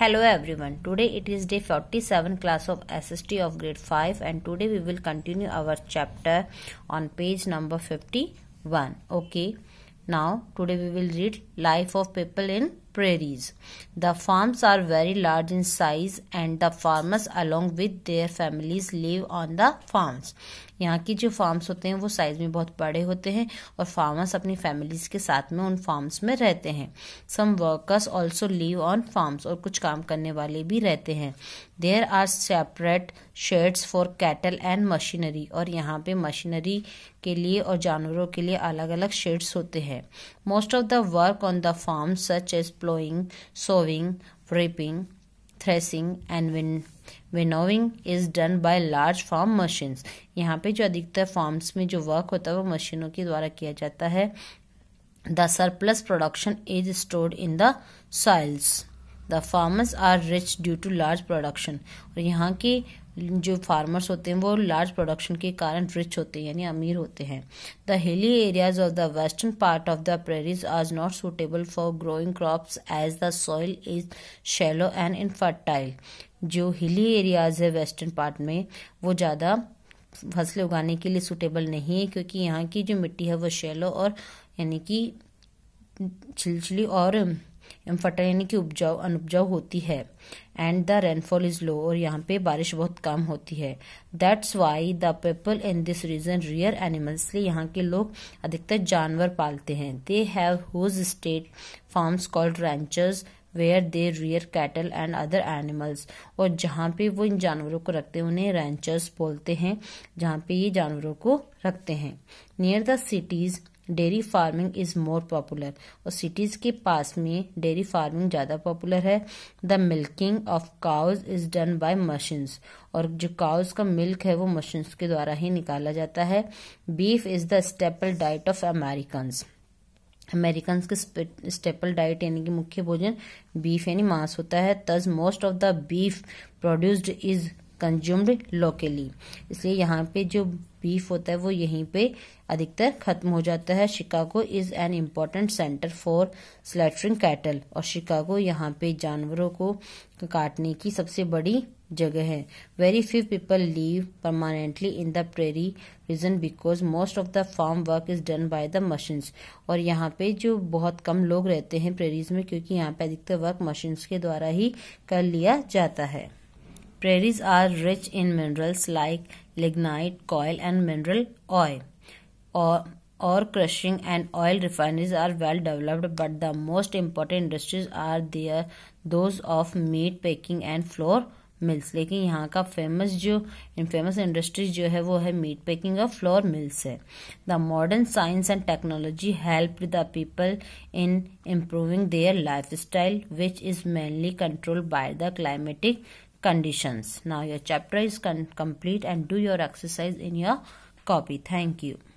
Hello everyone, today it is day 47 class of SST of grade 5 and today we will continue our chapter on page number 51. Okay, now today we will read life of people in prairies. The farms are very large in size and the farmers along with their families live on the farms. यहाँ की जो farms होते हैं वो size में बहुत बड़े होते हैं और फार्मर्स अपनी फैमिलीज के साथ में उन फार्म्स में रहते हैं some workers also live on farms और कुछ काम करने वाले भी रहते हैं there are separate sheds for cattle and machinery और यहाँ पे मशीनरी के लिए और जानवरों के लिए अलग अलग शेड्स होते हैं most of the work on the farm such as plowing, sowing, reaping, threshing and win winnowing is done by large farm machines यहाँ पे जो अधिकतर फार्म्स में जो वर्क होता है वो मशीनों के द्वारा किया जाता है the surplus production is stored in the soils the farmers are rich due to large production और यहाँ के जो फार्मर्स होते हैं वो लार्ज प्रोडक्शन के कारण रिच होते हैं यानी अमीर होते हैं the hilly areas of the western part of the prairies are not suitable for growing crops as the soil is shallow and infertile जो हिली एरियाज है वेस्टर्न पार्ट में वो ज़्यादा फसलें उगाने के लिए सुटेबल नहीं है क्योंकि यहाँ की जो मिट्टी है वो शेलो और यानी कि छिलछिली और फटर यानी कि उपजाऊ अनुपजाऊ होती है and the rainfall is low और यहाँ पे बारिश बहुत कम होती है that's why the people in this region rear animals इसलिए यहाँ के लोग अधिकतर जानवर पालते हैं they have huge state farms called ranchers where they rear cattle and other animals और जहाँ पे वो इन जानवरों को रखते हैं उन्हें रेंचर्स बोलते हैं जहाँ पे ये जानवरों को रखते हैं near the cities dairy farming is more popular और सिटीज़ के पास में डेयरी फार्मिंग ज़्यादा पॉपुलर है the milking of cows is done by machines और जो काउज का मिल्क है वो मशीन्स के द्वारा ही निकाला जाता है beef is the staple diet of American American के स्टेपल डाइट यानी कि मुख्य भोजन बीफ यानी मांस होता है thus most of the beef produced is consumed locally इसलिए यहाँ पे जो बीफ होता है वो यहीं पे अधिकतर खत्म हो जाता है Chicago is an important centre for slaughtering cattle और शिकागो यहाँ पे जानवरों को काटने की सबसे बड़ी जगह है very few people live permanently in the prairie region because most of the farm work is done by the machines और यहाँ पे जो बहुत कम लोग रहते हैं प्रेरीज में क्योंकि यहाँ पे अधिकतर वर्क मशीन्स के द्वारा ही कर लिया जाता है Prairies are rich in minerals like lignite, coal, and mineral oil. Ore crushing and oil refineries are well developed, but the most important industries are there those of meat packing and flour mills. Like in famous jo, famous industries jo hai, wo hai meat packing or flour mills. Hai. The modern science and technology helped the people in improving their lifestyle, which is mainly controlled by the climatic conditions. Now your chapter is complete and do your exercise in your copy. Thank you.